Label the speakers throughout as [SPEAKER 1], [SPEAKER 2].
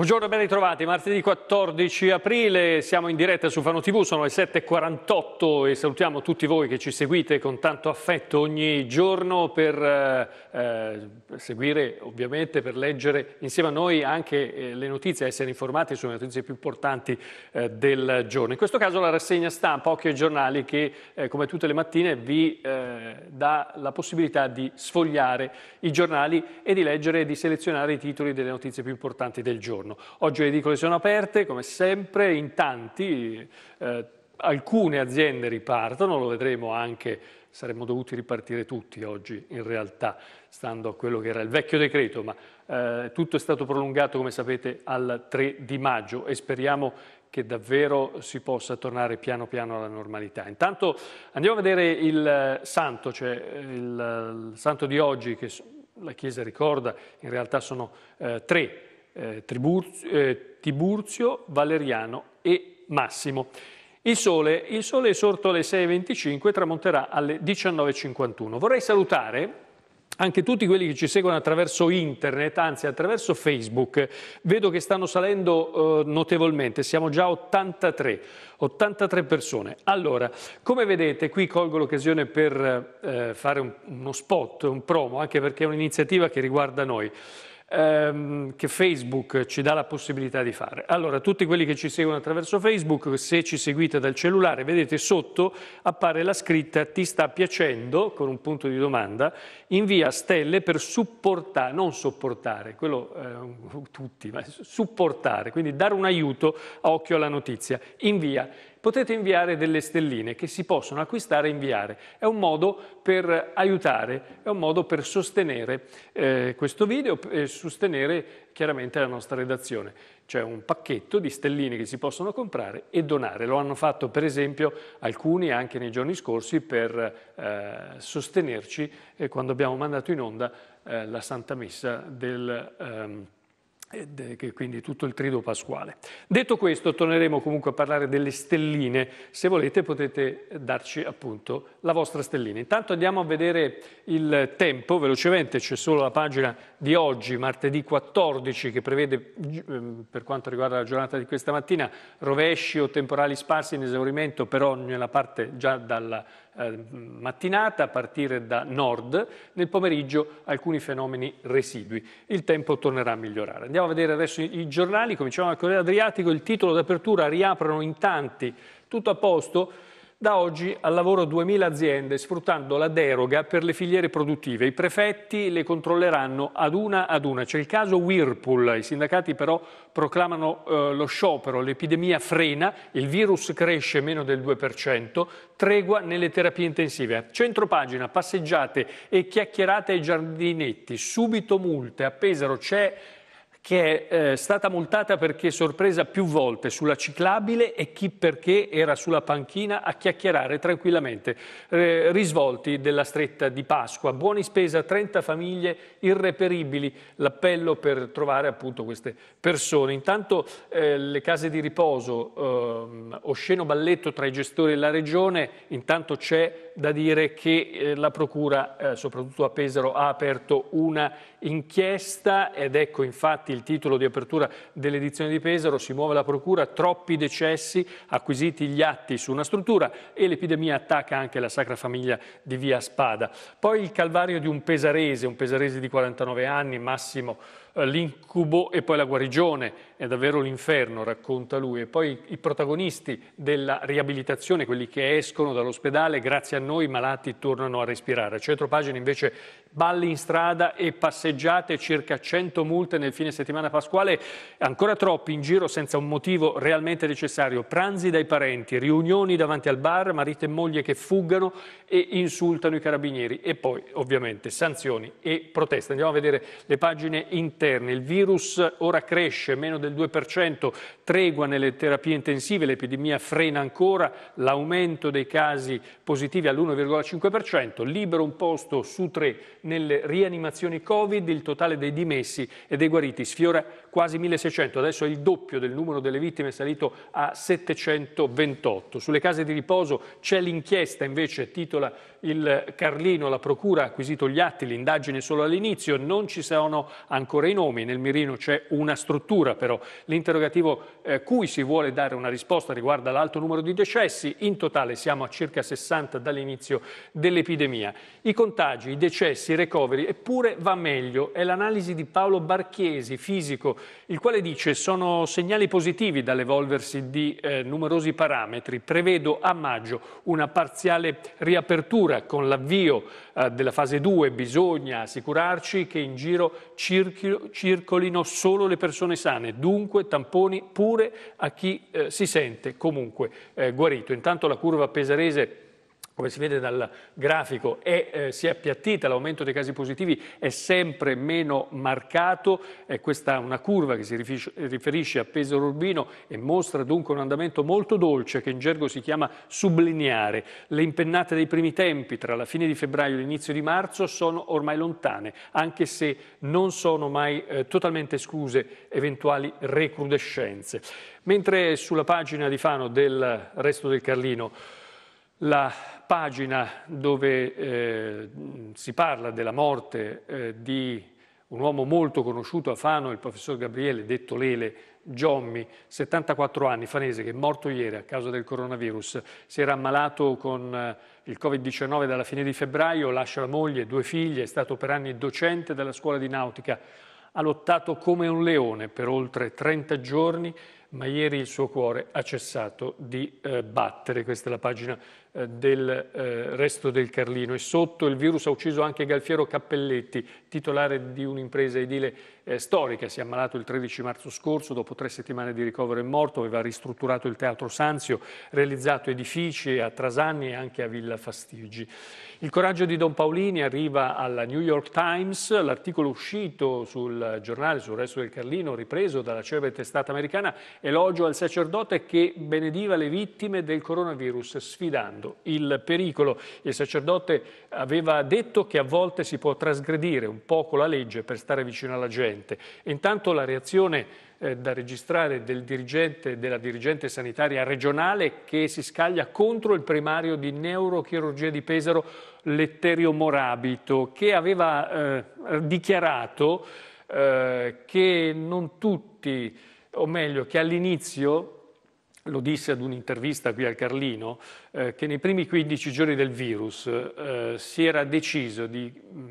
[SPEAKER 1] Buongiorno e ben ritrovati, martedì 14 aprile, siamo in diretta su Fano TV, sono le 7.48 e salutiamo tutti voi che ci seguite con tanto affetto ogni giorno per eh, eh, seguire ovviamente, per leggere insieme a noi anche eh, le notizie, essere informati sulle notizie più importanti eh, del giorno. In questo caso la rassegna stampa Occhio ai giornali che eh, come tutte le mattine vi eh, dà la possibilità di sfogliare i giornali e di leggere e di selezionare i titoli delle notizie più importanti del giorno. Oggi le edicole sono aperte come sempre in tanti eh, alcune aziende ripartono, lo vedremo anche, saremmo dovuti ripartire tutti oggi in realtà, stando a quello che era il vecchio decreto, ma eh, tutto è stato prolungato, come sapete, al 3 di maggio e speriamo che davvero si possa tornare piano piano alla normalità. Intanto andiamo a vedere il eh, santo, cioè eh, il, il santo di oggi che la Chiesa ricorda, in realtà sono eh, tre, eh, eh Tiburzio, Valeriano e Massimo. Il sole, il sole è sorto alle 6.25 e tramonterà alle 19.51. Vorrei salutare anche tutti quelli che ci seguono attraverso internet, anzi attraverso Facebook, vedo che stanno salendo eh, notevolmente, siamo già 83, 83 persone. Allora, come vedete, qui colgo l'occasione per eh, fare un, uno spot, un promo, anche perché è un'iniziativa che riguarda noi ehm, che Facebook ci dà la possibilità di fare. Allora, tutti quelli che ci seguono attraverso Facebook, se ci seguite dal cellulare, vedete sotto appare la scritta ti sta piacendo, con un punto di domanda, invia stelle per supportare, non sopportare, quello eh, tutti, ma supportare, quindi dare un aiuto a occhio alla notizia. Invia potete inviare delle stelline che si possono acquistare e inviare. È un modo per aiutare, è un modo per sostenere eh, questo video e sostenere chiaramente la nostra redazione. C'è un pacchetto di stelline che si possono comprare e donare. Lo hanno fatto per esempio alcuni anche nei giorni scorsi per eh, sostenerci eh, quando abbiamo mandato in onda eh, la Santa Messa del... Ehm, quindi tutto il trido pasquale. Detto questo, torneremo comunque a parlare delle stelline. Se volete potete darci appunto la vostra stellina. Intanto andiamo a vedere il tempo velocemente, c'è solo la pagina di oggi, martedì 14, che prevede ehm, per quanto riguarda la giornata di questa mattina rovesci o temporali sparsi in esaurimento, però nella parte già dalla eh, mattinata a partire da nord, nel pomeriggio alcuni fenomeni residui. Il tempo tornerà a migliorare. Andiamo a vedere adesso i, i giornali, cominciamo dal Corriere Adriatico, il titolo d'apertura riaprono in tanti, tutto a posto, da oggi al lavoro 2.000 aziende sfruttando la deroga per le filiere produttive. I prefetti le controlleranno ad una ad una. C'è il caso Whirlpool, i sindacati però proclamano eh, lo sciopero, l'epidemia frena, il virus cresce meno del 2%, tregua nelle terapie intensive. A centropagina, passeggiate e chiacchierate ai giardinetti, subito multe, a Pesaro c'è che è eh, stata multata perché sorpresa più volte sulla ciclabile e chi perché era sulla panchina a chiacchierare tranquillamente. Eh, risvolti della stretta di Pasqua, buoni spesa, 30 famiglie irreperibili, l'appello per trovare appunto queste persone. Intanto eh, le case di riposo, ehm, osceno balletto tra i gestori e la regione, intanto c'è da dire che eh, la procura, eh, soprattutto a Pesaro, ha aperto una inchiesta ed ecco infatti il titolo di apertura dell'edizione di Pesaro, si muove la procura, troppi decessi, acquisiti gli atti su una struttura e l'epidemia attacca anche la Sacra Famiglia di Via Spada. Poi il calvario di un pesarese, un pesarese di 49 anni, Massimo, eh, l'incubo e poi la guarigione è davvero l'inferno, racconta lui. E poi i protagonisti della riabilitazione, quelli che escono dall'ospedale, grazie a noi i malati tornano a respirare. A centropagina invece balli in strada e passeggiate, circa 100 multe nel fine settimana pasquale, ancora troppi in giro senza un motivo realmente necessario. Pranzi dai parenti, riunioni davanti al bar, marito e moglie che fuggano e insultano i carabinieri. E poi ovviamente sanzioni e proteste. Andiamo a vedere le pagine interne. Il virus ora cresce, meno del del 2%, tregua nelle terapie intensive, l'epidemia frena ancora, l'aumento dei casi positivi all'1,5%, libero un posto su tre nelle rianimazioni Covid, il totale dei dimessi e dei guariti sfiora quasi 1600, adesso è il doppio del numero delle vittime è salito a 728. Sulle case di riposo c'è l'inchiesta invece, titola il Carlino, la procura ha acquisito gli atti, l'indagine solo all'inizio, non ci sono ancora i nomi, nel mirino c'è una struttura però l'interrogativo eh, cui si vuole dare una risposta riguarda l'alto numero di decessi, in totale siamo a circa 60 dall'inizio dell'epidemia. I contagi, i decessi, i recovery, eppure va meglio, è l'analisi di Paolo Barchiesi, fisico, il quale dice sono segnali positivi dall'evolversi di eh, numerosi parametri, prevedo a maggio una parziale riapertura con l'avvio eh, della fase 2, bisogna assicurarci che in giro circolino solo le persone sane, dunque tamponi pure a chi eh, si sente comunque eh, guarito. Intanto la curva pesarese come si vede dal grafico, è, eh, si è appiattita, l'aumento dei casi positivi è sempre meno marcato, eh, questa è una curva che si riferisce, a peso urbino e mostra dunque un andamento molto dolce che in gergo si chiama sublineare. Le impennate dei primi tempi tra la fine di febbraio e l'inizio di marzo sono ormai lontane, anche se non sono mai eh, totalmente escluse eventuali recrudescenze. Mentre sulla pagina di Fano del Resto del Carlino la pagina dove eh, si parla della morte eh, di un uomo molto conosciuto a Fano, il professor Gabriele, detto Lele Giommi, 74 anni, fanese, che è morto ieri a causa del coronavirus, si era ammalato con eh, il Covid-19 dalla fine di febbraio, lascia la moglie, due figlie, è stato per anni docente della scuola di nautica, ha lottato come un leone per oltre 30 giorni ma ieri il suo cuore ha cessato di eh, battere. Questa è la pagina eh, del eh, Resto del Carlino. E sotto il virus ha ucciso anche Galfiero Cappelletti, titolare di un'impresa edile eh, storica. Si è ammalato il 13 marzo scorso, dopo tre settimane di ricovero è morto, aveva ristrutturato il Teatro Sanzio, realizzato edifici a Trasani e anche a Villa Fastigi. Il coraggio di Don Paolini arriva alla New York Times, l'articolo uscito sul eh, giornale, sul Resto del Carlino, ripreso dalla celebre testata americana, elogio al sacerdote che benediva le vittime del coronavirus, sfidando il pericolo. Il sacerdote aveva detto che a volte si può trasgredire un poco la legge per stare vicino alla gente. Intanto la reazione eh, da registrare del dirigente, della dirigente sanitaria regionale che si scaglia contro il primario di neurochirurgia di Pesaro, Letterio Morabito, che aveva eh, dichiarato eh, che non tutti o meglio che all'inizio lo disse ad un'intervista qui al Carlino, eh, che nei primi 15 giorni del virus eh, si era deciso di mh,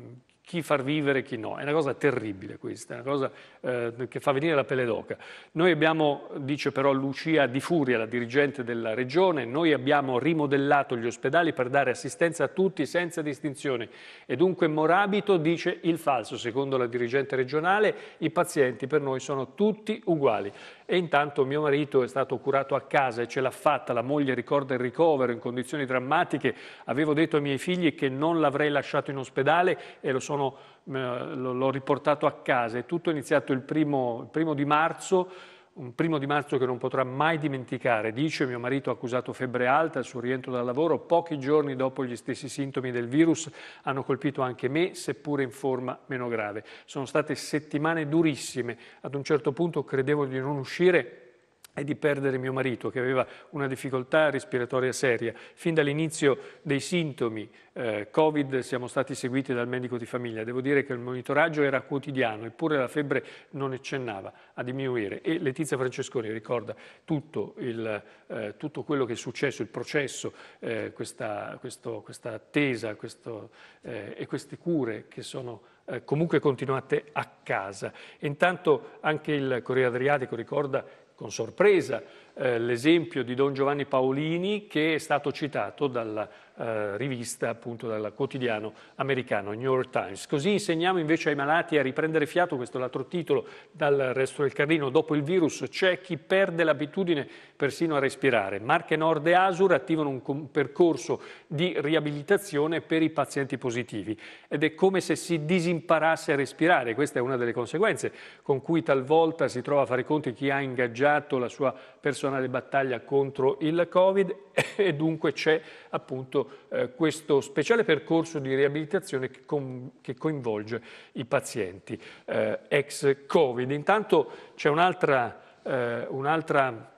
[SPEAKER 1] chi far vivere e chi no. È una cosa terribile questa, è una cosa eh, che fa venire la pelle d'oca. Noi abbiamo, dice però Lucia Di Furia, la dirigente della regione, noi abbiamo rimodellato gli ospedali per dare assistenza a tutti senza distinzione e dunque Morabito dice il falso, secondo la dirigente regionale i pazienti per noi sono tutti uguali. E intanto mio marito è stato curato a casa e ce l'ha fatta, la moglie ricorda il ricovero in condizioni drammatiche, avevo detto ai miei figli che non l'avrei lasciato in ospedale e lo sono sono, eh, l'ho riportato a casa, è tutto iniziato il primo, il primo di marzo, un primo di marzo che non potrà mai dimenticare. Dice mio marito accusato febbre alta al suo rientro dal lavoro, pochi giorni dopo gli stessi sintomi del virus hanno colpito anche me, seppure in forma meno grave. Sono state settimane durissime, ad un certo punto credevo di non uscire e di perdere mio marito che aveva una difficoltà respiratoria seria. Fin dall'inizio dei sintomi eh, Covid siamo stati seguiti dal medico di famiglia. Devo dire che il monitoraggio era quotidiano, eppure la febbre non accennava a diminuire. E Letizia Francesconi ricorda tutto, il, eh, tutto quello che è successo, il processo, eh, questa, questo, questa, attesa questo, eh, e queste cure che sono eh, comunque continuate a casa. Intanto anche il Corriere Adriatico ricorda con sorpresa eh, l'esempio di Don Giovanni Paolini che è stato citato dalla eh, rivista appunto dal quotidiano americano New York Times. Così insegniamo invece ai malati a riprendere fiato, questo è l'altro titolo, dal resto del Carlino, dopo il virus c'è chi perde l'abitudine persino a respirare. Marche Nord e Asur attivano un percorso di riabilitazione per i pazienti positivi ed è come se si disimparasse a respirare, questa è una delle conseguenze con cui talvolta si trova a fare i conti chi ha ingaggiato la sua personale battaglia contro il Covid e dunque c'è appunto eh, questo speciale percorso di riabilitazione che, con, che coinvolge i pazienti eh, ex Covid. Intanto c'è un'altra, eh, un'altra,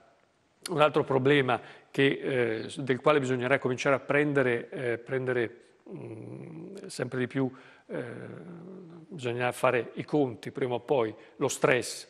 [SPEAKER 1] un altro problema che, eh, del quale bisognerà cominciare a prendere, eh, prendere mh, mm, sempre di più, eh, bisognerà fare i conti prima o poi, lo stress.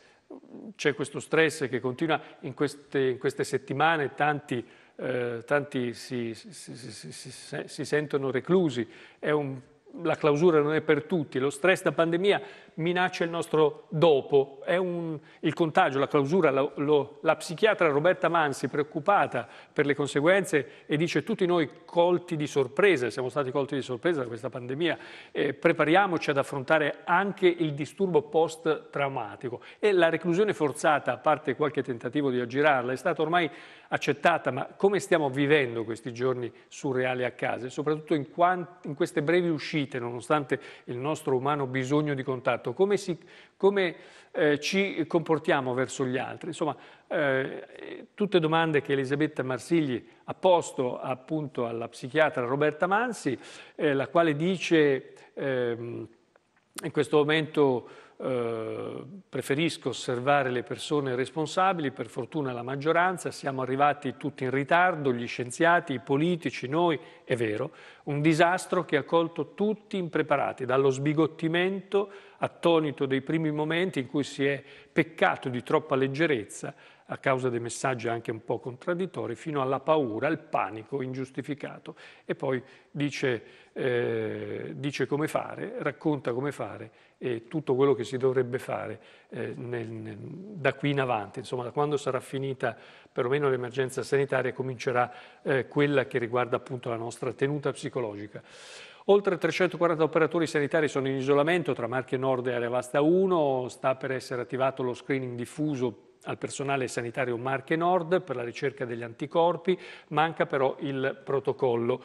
[SPEAKER 1] C'è questo stress che continua in queste, in queste settimane, tanti eh, tanti si, si, si, si, sentono reclusi, un, la clausura non è per tutti, lo stress da pandemia minaccia il nostro dopo. È un, il contagio, la clausura, lo, lo, la psichiatra Roberta Mansi preoccupata per le conseguenze e dice tutti noi colti di sorpresa, siamo stati colti di sorpresa da questa pandemia, eh, prepariamoci ad affrontare anche il disturbo post-traumatico. E la reclusione forzata, a parte qualche tentativo di aggirarla, è stata ormai accettata, ma come stiamo vivendo questi giorni surreali a casa e soprattutto in, quant- in queste brevi uscite, nonostante il nostro umano bisogno di contatto? stato, come, si, come eh, ci comportiamo verso gli altri. Insomma, eh, tutte domande che Elisabetta Marsigli ha posto appunto alla psichiatra Roberta Mansi, eh, la quale dice ehm, in questo momento eh, preferisco osservare le persone responsabili, per fortuna la maggioranza, siamo arrivati tutti in ritardo, gli scienziati, i politici, noi, è vero, un disastro che ha colto tutti impreparati, dallo sbigottimento attonito dei primi momenti in cui si è peccato di troppa leggerezza a causa dei messaggi anche un po' contraddittori, fino alla paura, al panico ingiustificato. E poi dice, eh, dice come fare, racconta come fare e tutto quello che si dovrebbe fare eh, nel, nel, da qui in avanti, insomma da quando sarà finita perlomeno l'emergenza sanitaria comincerà eh, quella che riguarda appunto la nostra tenuta psicologica. Oltre 340 operatori sanitari sono in isolamento tra Marche Nord e Area Vasta 1, sta per essere attivato lo screening diffuso al personale sanitario Marche Nord per la ricerca degli anticorpi, manca però il protocollo.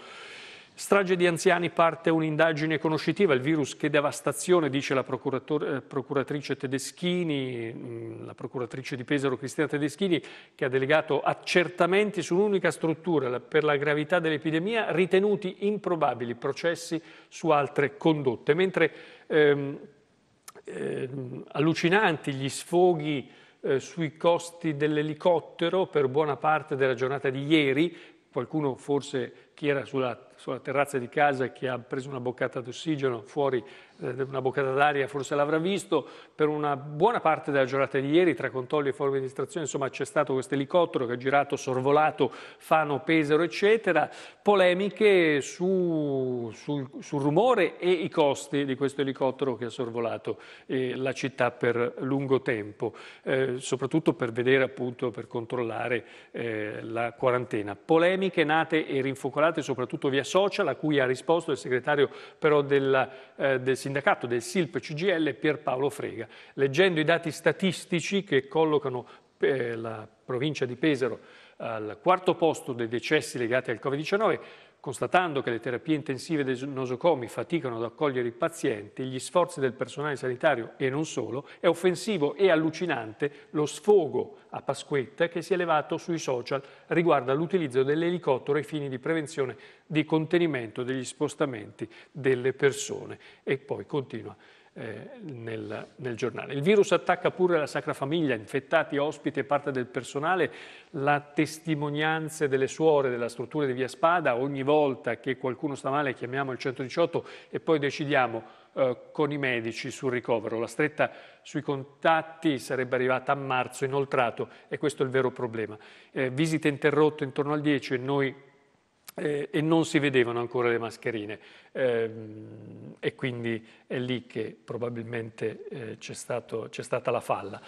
[SPEAKER 1] Strage di anziani parte un'indagine conoscitiva, il virus che devastazione, dice la eh, procuratrice Tedeschini, mm, la procuratrice di Pesaro Cristina Tedeschini, che ha delegato accertamenti su un'unica struttura per la gravità dell'epidemia, ritenuti improbabili processi su altre condotte. Mentre ehm, ehm, allucinanti gli sfoghi eh, sui costi dell'elicottero per buona parte della giornata di ieri, qualcuno forse chi era sulla sulla terrazza di casa che ha preso una boccata d'ossigeno, fuori eh, una boccata d'aria, forse l'avrà visto, per una buona parte della giornata di ieri tra controlli e forme di distrazione, insomma c'è stato questo elicottero che ha girato, sorvolato Fano, Pesaro, eccetera, polemiche su, sul, sul, rumore e i costi di questo elicottero che ha sorvolato eh, la città per lungo tempo, eh, soprattutto per vedere appunto, per controllare eh, la quarantena. Polemiche nate e rinfocolate soprattutto via social a cui ha risposto il segretario però del, eh, del sindacato del SILP CGL Pierpaolo Frega. Leggendo i dati statistici che collocano eh, la provincia di Pesaro al quarto posto dei decessi legati al Covid-19, Constatando che le terapie intensive dei nosocomi faticano ad accogliere i pazienti, gli sforzi del personale sanitario e non solo, è offensivo e allucinante lo sfogo a Pasquetta che si è levato sui social riguardo all'utilizzo dell'elicottero ai fini di prevenzione di contenimento degli spostamenti delle persone. E poi continua. Eh, nel, nel, giornale. Il virus attacca pure la Sacra Famiglia, infettati, ospiti e parte del personale, la testimonianza delle suore della struttura di Via Spada, ogni volta che qualcuno sta male chiamiamo il 118 e poi decidiamo eh, con i medici sul ricovero. La stretta sui contatti sarebbe arrivata a marzo inoltrato e questo è il vero problema. Eh, visite interrotte intorno al 10 e noi eh, e non si vedevano ancora le mascherine eh, e quindi è lì che probabilmente eh, c'è, stato, c'è, stata la falla.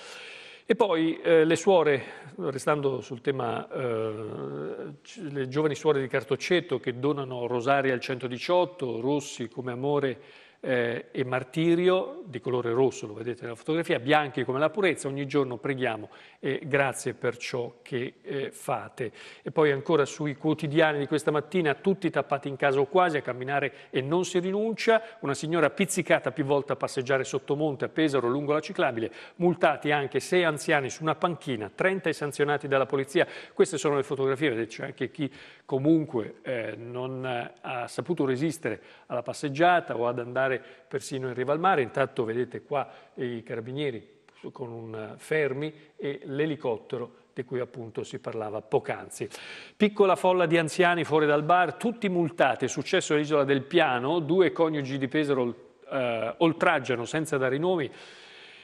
[SPEAKER 1] E poi eh, le suore, restando sul tema, eh, le giovani suore di Cartocceto che donano rosari al 118, rossi come amore eh, e martirio di colore rosso, lo vedete nella fotografia, bianchi come la purezza, ogni giorno preghiamo e grazie per ciò che eh, fate. E poi ancora sui quotidiani di questa mattina, tutti tappati in casa o quasi a camminare e non si rinuncia, una signora pizzicata più volte a passeggiare sottomonte a Pesaro lungo la ciclabile, multati anche sei anziani su una panchina, 30 sanzionati dalla polizia. Queste sono le fotografie, vedete c'è anche chi comunque eh, non eh, ha saputo resistere alla passeggiata o ad andare andare persino in riva al mare. Intanto vedete qua i carabinieri con un eh, fermi e l'elicottero di cui appunto si parlava poc'anzi. Piccola folla di anziani fuori dal bar, tutti multati, È successo all'isola del Piano, due coniugi di Pesaro eh, oltraggiano senza dare i nomi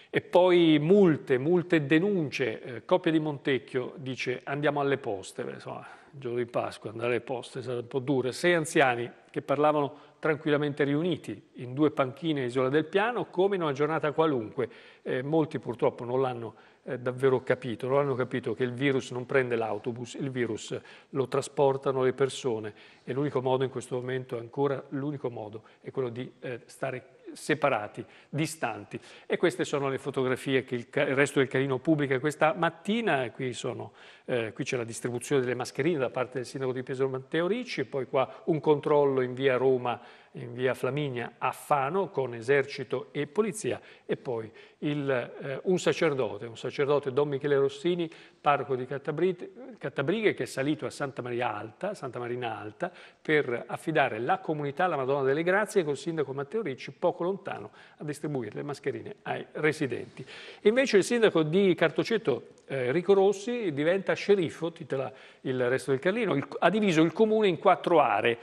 [SPEAKER 1] e poi multe, multe e denunce, eh, Coppia di Montecchio dice andiamo alle poste, insomma, il giorno di Pasqua andare alle poste sarà un po' duro, sei anziani che parlavano tranquillamente riuniti in due panchine Isola del Piano come in una giornata qualunque. Eh, molti purtroppo non l'hanno eh, davvero capito, non hanno capito che il virus non prende l'autobus, il virus lo trasportano le persone e l'unico modo in questo momento ancora l'unico modo è quello di eh, stare separati, distanti. E queste sono le fotografie che il, il resto del Carino pubblica questa mattina. Qui, sono, eh, qui c'è la distribuzione delle mascherine da parte del sindaco di Pesaro Matteo Ricci, e poi qua un controllo in via Roma in via Flaminia a Fano con esercito e polizia e poi il, eh, un sacerdote, un sacerdote Don Michele Rossini, parroco di Cattabrighe che è salito a Santa Maria Alta, Santa Marina Alta per affidare la comunità alla Madonna delle Grazie col sindaco Matteo Ricci poco lontano a distribuire le mascherine ai residenti. invece il sindaco di Cartoceto eh, Rico Rossi diventa sceriffo, titola il resto del Carlino, il, ha diviso il comune in quattro aree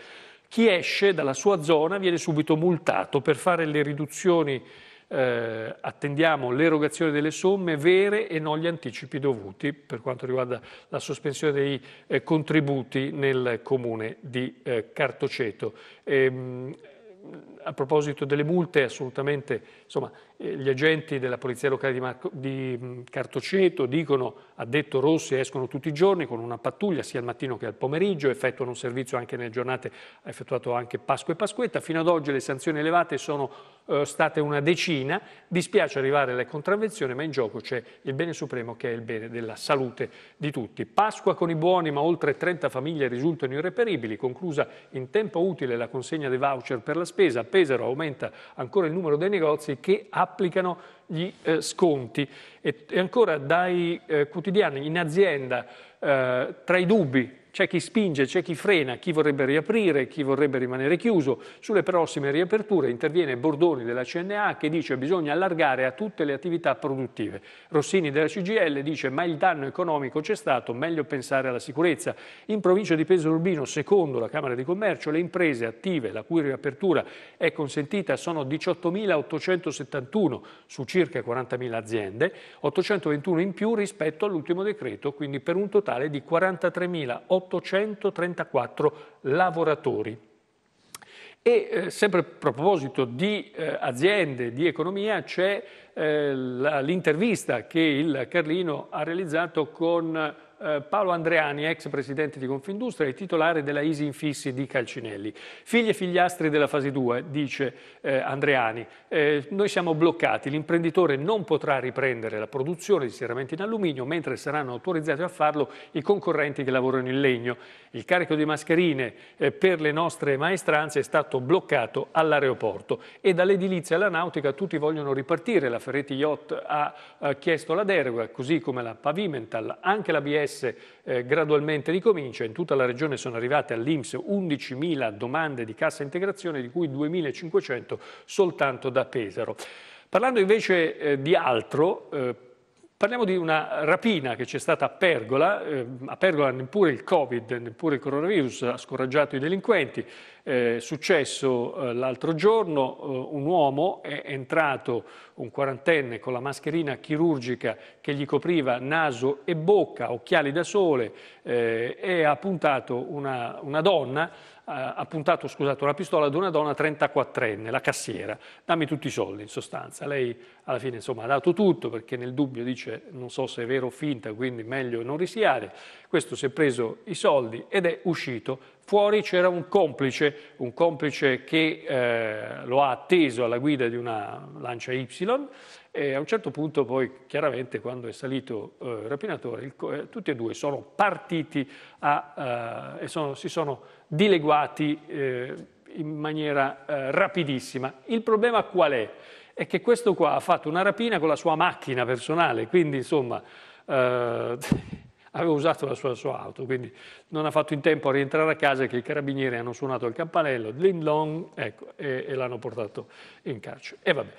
[SPEAKER 1] chi esce dalla sua zona viene subito multato per fare le riduzioni. Eh, attendiamo l'erogazione delle somme vere e non gli anticipi dovuti per quanto riguarda la sospensione dei eh, contributi nel comune di eh, Cartoceto. E, ehm, a proposito delle multe, assolutamente insomma, eh, gli agenti della polizia locale di, Marco, di Cartoceto dicono ha detto Rossi escono tutti i giorni con una pattuglia sia al mattino che al pomeriggio, effettuano un servizio anche nelle giornate, ha effettuato anche Pasqua e Pasquetta, fino ad oggi le sanzioni elevate sono eh, state una decina, dispiace arrivare alle contravvenzioni ma in gioco c'è il bene supremo che è il bene della salute di tutti. Pasqua con i buoni ma oltre 30 famiglie risultano irreperibili, conclusa in tempo utile la consegna dei voucher per la spesa, a Pesaro aumenta ancora il numero dei negozi che ha applicano gli eh, sconti. E, e, ancora dai eh, quotidiani in azienda, eh, tra i dubbi c'è chi spinge, c'è chi frena, chi vorrebbe riaprire, chi vorrebbe rimanere chiuso. Sulle prossime riaperture interviene Bordoni della CNA che dice che bisogna allargare a tutte le attività produttive. Rossini della CGL dice ma il danno economico c'è stato, meglio pensare alla sicurezza. In provincia di Pesaro Urbino, secondo la Camera di Commercio, le imprese attive, la cui riapertura è consentita, sono 18.871 su circa 40.000 aziende, 821 in più rispetto all'ultimo decreto, quindi per un totale di 43.800. 834 lavoratori. E eh, sempre a proposito di eh, aziende, di economia, c'è eh, l'intervista che il Carlino ha realizzato con eh, Paolo Andreani, ex presidente di Confindustria e titolare della Easy Infissi di Calcinelli. Figli e figliastri della fase 2, dice eh, Andreani, eh, noi siamo bloccati, l'imprenditore non potrà riprendere la produzione di serramenti in alluminio mentre saranno autorizzati a farlo i concorrenti che lavorano in legno. Il carico di mascherine eh, per le nostre maestranze è stato bloccato all'aeroporto e dall'edilizia alla nautica tutti vogliono ripartire. La Ferretti Yacht ha eh, chiesto la deroga, così come la Pavimental, anche la BS l'INPS eh, gradualmente ricomincia. In tutta la regione sono arrivate all'INPS 11.000 domande di cassa integrazione, di cui 2.500 soltanto da Pesaro. Parlando invece eh, di altro, eh, Parliamo di una rapina che c'è stata a Pergola, eh, a Pergola neppure il Covid, neppure il coronavirus ha scoraggiato i delinquenti, eh, è eh, successo eh, l'altro giorno, eh, un uomo è entrato, un quarantenne, con la mascherina chirurgica che gli copriva naso e bocca, occhiali da sole, eh, e ha puntato una, una donna ha puntato scusate, una pistola ad una donna 34enne, la cassiera. Dammi tutti i soldi in sostanza. Lei alla fine insomma, ha dato tutto perché nel dubbio dice non so se è vero o finta, quindi meglio non rischiare. Questo si è preso i soldi ed è uscito. Fuori c'era un complice, un complice che eh, lo ha atteso alla guida di una lancia Y e a un certo punto poi chiaramente quando è salito eh, il rapinatore il, eh, tutti e due sono partiti a, eh, e sono, si sono dileguati eh, in maniera eh, rapidissima. Il problema qual è? è che questo qua ha fatto una rapina con la sua macchina personale, quindi insomma eh, aveva usato la sua, la sua, auto, quindi non ha fatto in tempo a rientrare a casa che i carabinieri hanno suonato il campanello, ding dong, ecco, e, e l'hanno portato in carcere. E vabbè.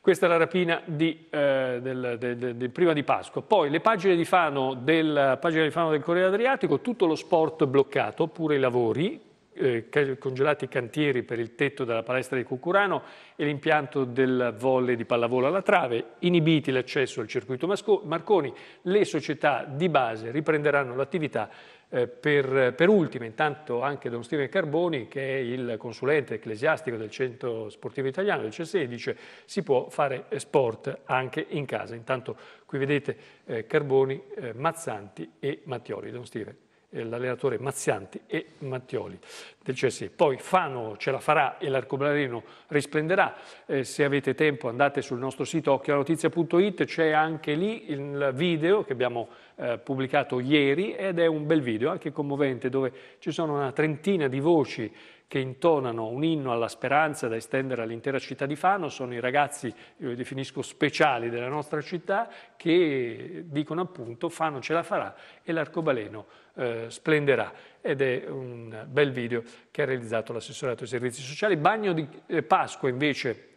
[SPEAKER 1] Questa è la rapina di, eh, del, del, del, prima di Pasqua. Poi le pagine di, Fano del, pagine di Fano del Corriere Adriatico, tutto lo sport bloccato, pure i lavori, eh, congelati i cantieri per il tetto della palestra di Cucurano e l'impianto del volle di pallavolo alla trave, inibiti l'accesso al circuito Marconi, le società di base riprenderanno l'attività eh, per, per ultima, intanto anche Don Steven Carboni, che è il consulente ecclesiastico del Centro Sportivo Italiano, del C16, dice si può fare sport anche in casa. Intanto qui vedete eh, Carboni, eh, Mazzanti e Mattioli. Don Steven. Eh, l'allenatore Mazzianti e Mattioli del CSI. Poi Fano ce la farà e l'arcobaleno risplenderà. Eh, se avete tempo andate sul nostro sito occhiolanotizia.it, c'è anche lì il video che abbiamo eh, pubblicato ieri ed è un bel video, anche commovente, dove ci sono una trentina di voci che intonano un inno alla speranza da estendere all'intera città di Fano, sono i ragazzi, io li definisco speciali della nostra città, che dicono appunto Fano ce la farà e l'arcobaleno eh, splenderà. Ed è un bel video che ha realizzato l'assessorato ai servizi sociali. Bagno di eh, Pasqua invece,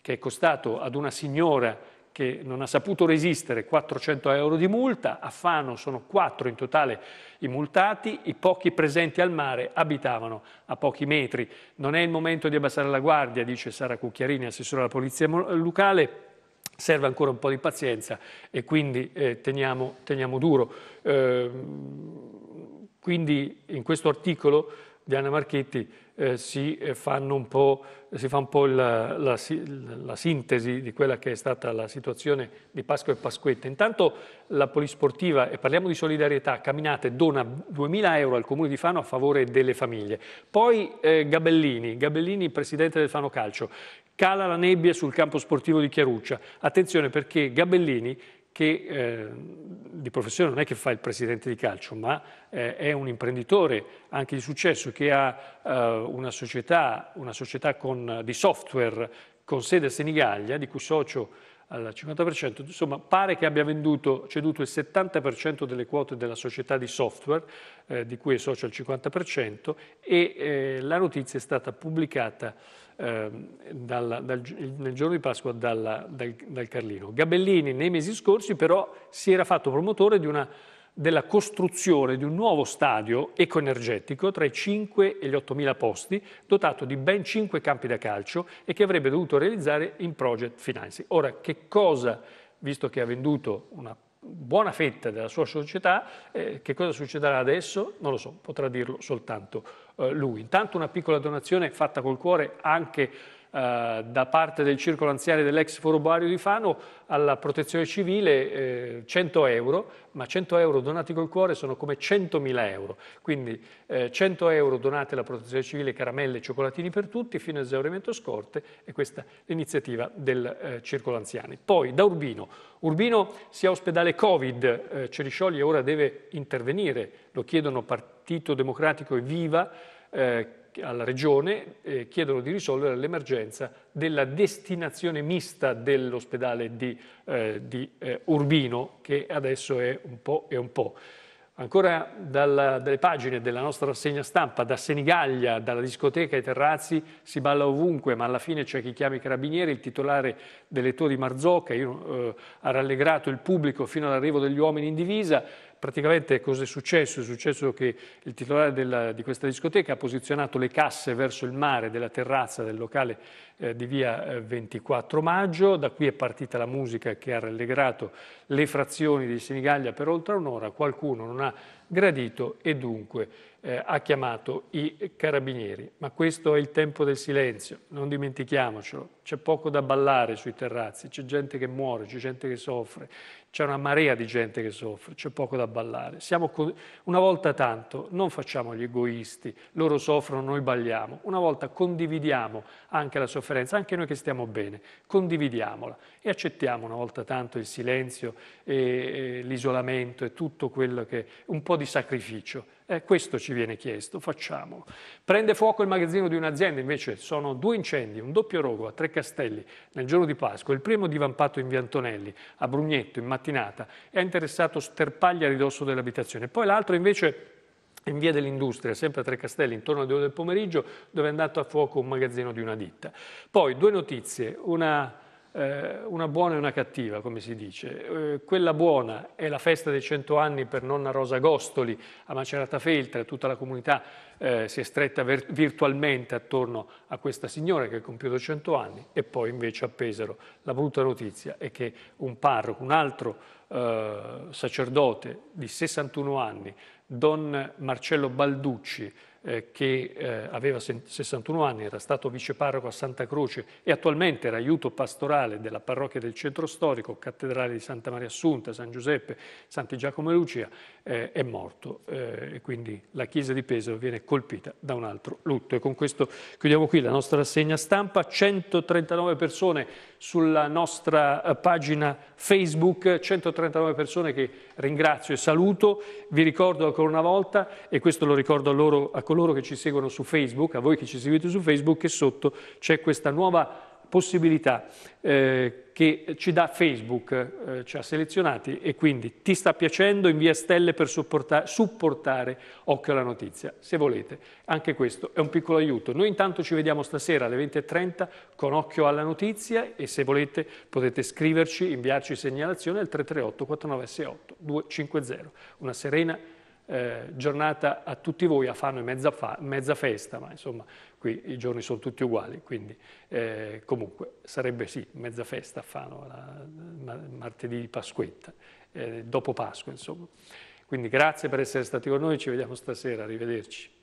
[SPEAKER 1] che è costato ad una signora che non ha saputo resistere 400 euro di multa, a Fano sono quattro in totale i multati, i pochi presenti al mare abitavano a pochi metri. Non è il momento di abbassare la guardia, dice Sara Cucchiarini, assessore alla polizia locale, serve ancora un po' di pazienza e quindi eh, teniamo, teniamo, duro. Eh, quindi in questo articolo Diana Marchetti eh, eh si, fa un po', po la, la, la, sintesi di quella che è stata la situazione di Pasqua e Pasquetta. Intanto la Polisportiva, e parliamo di solidarietà, Camminate dona 2.000 euro al Comune di Fano a favore delle famiglie. Poi eh, Gabellini, Gabellini presidente del Fano Calcio, cala la nebbia sul campo sportivo di Chiaruccia. Attenzione perché Gabellini che eh, di professione non è che fa il presidente di calcio, ma eh, è un imprenditore anche di successo che ha eh, una società, una società con, di software con sede a Senigallia, di cui socio al 50%, insomma pare che abbia venduto, ceduto il 70% delle quote della società di software, eh, di cui è socio al 50%, e eh, la notizia è stata pubblicata eh, dal, nel giorno di Pasqua dalla, dal, dal, Carlino. Gabellini nei mesi scorsi però si era fatto promotore una, della costruzione di un nuovo stadio ecoenergetico tra i 5 e gli 8 mila posti, dotato di ben 5 campi da calcio e che avrebbe dovuto realizzare in project financing. Ora, che cosa, visto che ha venduto una buona fetta della sua società, eh, che cosa succederà adesso? Non lo so, potrà dirlo soltanto eh, lui. Intanto una piccola donazione fatta col cuore anche eh, da parte del circolo anziani dell'ex foro di Fano alla protezione civile eh, 100 euro, ma 100 euro donati col cuore sono come 100.000 euro, quindi eh, 100 euro donate alla protezione civile, caramelle e cioccolatini per tutti fino a esaurimento scorte e questa è l'iniziativa del eh, circolo anziani. Poi da Urbino, Urbino si ha ospedale Covid, eh, Ceriscioli ora deve intervenire, lo chiedono Partito Democratico e Viva, alla Regione eh, chiedono di risolvere l'emergenza della destinazione mista dell'ospedale di, eh, di eh, Urbino, che adesso è un po' e un po'. Ancora dalla, dalle pagine della nostra rassegna stampa, da Senigallia, dalla discoteca ai terrazzi, si balla ovunque, ma alla fine c'è chi chiama i carabinieri, il titolare delle Tori Marzocca, io, eh, ha rallegrato il pubblico fino all'arrivo degli uomini in divisa, praticamente cosa è successo? È successo che il titolare della, di questa discoteca ha posizionato le casse verso il mare della terrazza del locale eh, di via 24 eh, maggio, da qui è partita la musica che ha rallegrato le frazioni di Sinigaglia per oltre un'ora, qualcuno non ha gradito e dunque eh, ha chiamato i carabinieri. Ma questo è il tempo del silenzio, non dimentichiamocelo, c'è poco da ballare sui terrazzi, c'è gente che muore, c'è gente che soffre, c'è una marea di gente che soffre, c'è poco da ballare. Siamo una volta tanto, non facciamo gli egoisti, loro soffrono, noi balliamo. Una volta condividiamo anche la sofferenza, anche noi che stiamo bene, condividiamola e accettiamo una volta tanto il silenzio, e, e l'isolamento e tutto quello che... un po' di sacrificio eh, questo ci viene chiesto, facciamolo. Prende fuoco il magazzino di un'azienda, invece sono due incendi, un doppio rogo a Tre Castelli nel giorno di Pasqua, il primo divampato in via Antonelli, a Brugnetto, in mattinata, e ha interessato sterpaglia a ridosso dell'abitazione. Poi l'altro invece in via dell'Industria, sempre a Tre Castelli, intorno alle 2 del pomeriggio, dove è andato a fuoco un magazzino di una ditta. Poi due notizie, una eh, una buona e una cattiva, come si dice. Eh, quella buona è la festa dei cento anni per nonna Rosa Gostoli a Macerata Feltre, tutta la comunità eh, si è stretta virtualmente attorno a questa signora che ha compiuto 100 anni e poi invece a Pesaro. La brutta notizia è che un parroco, un altro eh, sacerdote di 61 anni, Don Marcello Balducci, eh, che eh, aveva 61 anni, era stato viceparroco a Santa Croce e attualmente era aiuto pastorale della parrocchia del centro storico, cattedrale di Santa Maria Assunta, San Giuseppe, Santi Giacomo e Lucia, eh, è morto. Eh, e quindi la chiesa di Pesaro viene colpita da un altro lutto. E con questo chiudiamo qui la nostra rassegna stampa. 139 persone sulla nostra eh, pagina Facebook, 139 persone che ringrazio e saluto. Vi ricordo ancora una volta, e questo lo ricordo a, loro, a coloro che ci seguono su Facebook, a voi che ci seguite su Facebook, che sotto c'è questa nuova possibilità eh, che ci dà Facebook, eh, ci ha selezionati e quindi ti sta piacendo, invia stelle per supporta- supportare Occhio alla Notizia, se volete. Anche questo è un piccolo aiuto. Noi intanto ci vediamo stasera alle 20.30 con Occhio alla Notizia e se volete potete scriverci, inviarci segnalazione al 338 4968 250. Una serena eh, giornata a tutti voi, a Fano e mezza, fa- mezza festa, ma insomma qui i giorni sono tutti uguali, quindi eh, comunque sarebbe sì, mezza festa a Fano, la, martedì di Pasquetta, eh, dopo Pasqua insomma. Quindi grazie per essere stati con noi, ci vediamo stasera, arrivederci.